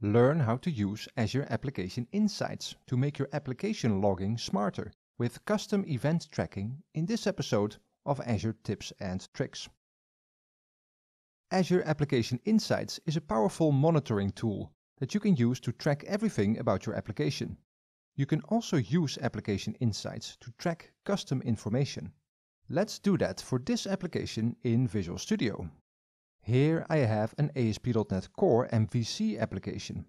Learn how to use Azure Application Insights to make your application logging smarter with custom event tracking in this episode of Azure Tips and Tricks. Azure Application Insights is a powerful monitoring tool that you can use to track everything about your application. You can also use Application Insights to track custom information. Let's do that for this application in Visual Studio. Here I have an ASP.NET Core MVC application.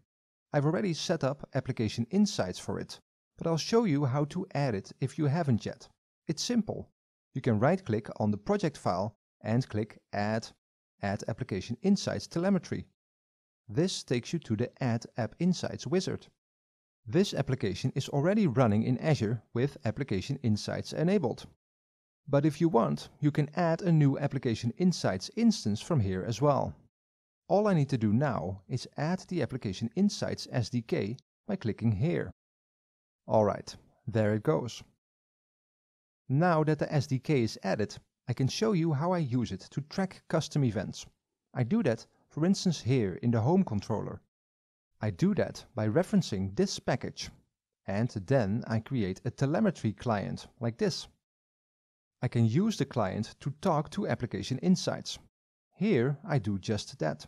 I've already set up application insights for it, but I'll show you how to add it if you haven't yet. It's simple. You can right click on the project file and click Add, Add Application Insights Telemetry. This takes you to the Add App Insights wizard. This application is already running in Azure with Application Insights enabled. But if you want, you can add a new Application Insights instance from here as well. All I need to do now is add the Application Insights SDK by clicking here. Alright, there it goes. Now that the SDK is added, I can show you how I use it to track custom events. I do that, for instance, here in the home controller. I do that by referencing this package. And then I create a telemetry client like this. I can use the client to talk to Application Insights. Here I do just that.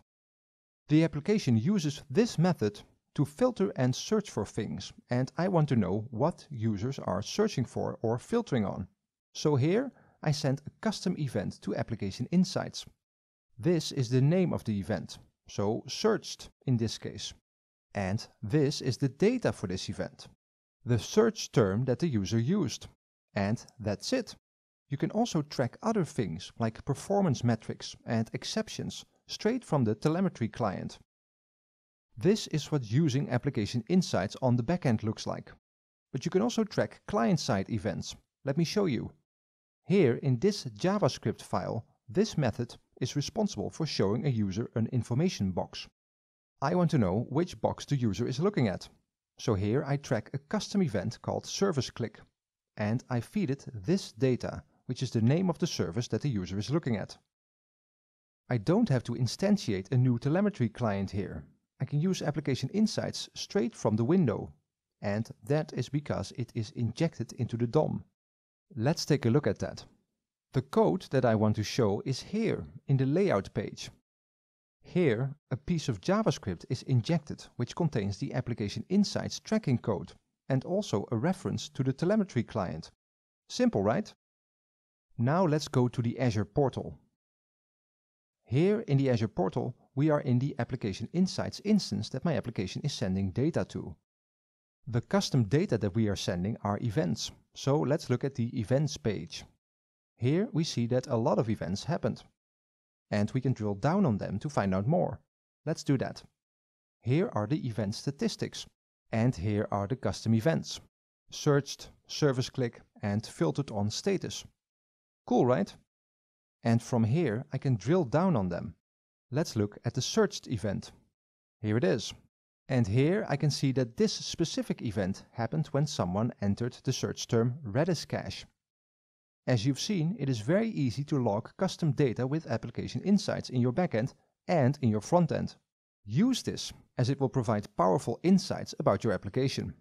The application uses this method to filter and search for things and I want to know what users are searching for or filtering on. So here I send a custom event to Application Insights. This is the name of the event, so searched in this case. And this is the data for this event, the search term that the user used. And that's it. You can also track other things like performance metrics and exceptions straight from the telemetry client. This is what using Application Insights on the backend looks like. But you can also track client-side events. Let me show you. Here in this JavaScript file, this method is responsible for showing a user an information box. I want to know which box the user is looking at. So here I track a custom event called service click and I feed it this data, which is the name of the service that the user is looking at. I don't have to instantiate a new telemetry client here. I can use Application Insights straight from the window. And that is because it is injected into the DOM. Let's take a look at that. The code that I want to show is here in the layout page. Here, a piece of JavaScript is injected which contains the Application Insights tracking code and also a reference to the telemetry client. Simple, right? Now let's go to the Azure portal. Here in the Azure portal, we are in the Application Insights instance that my application is sending data to. The custom data that we are sending are events. So let's look at the events page. Here we see that a lot of events happened. And we can drill down on them to find out more. Let's do that. Here are the event statistics. And here are the custom events. Searched, service click, and filtered on status. Cool, right? And from here, I can drill down on them. Let's look at the searched event. Here it is. And here I can see that this specific event happened when someone entered the search term Redis cache. As you've seen, it is very easy to log custom data with Application Insights in your backend and in your frontend. Use this, as it will provide powerful insights about your application.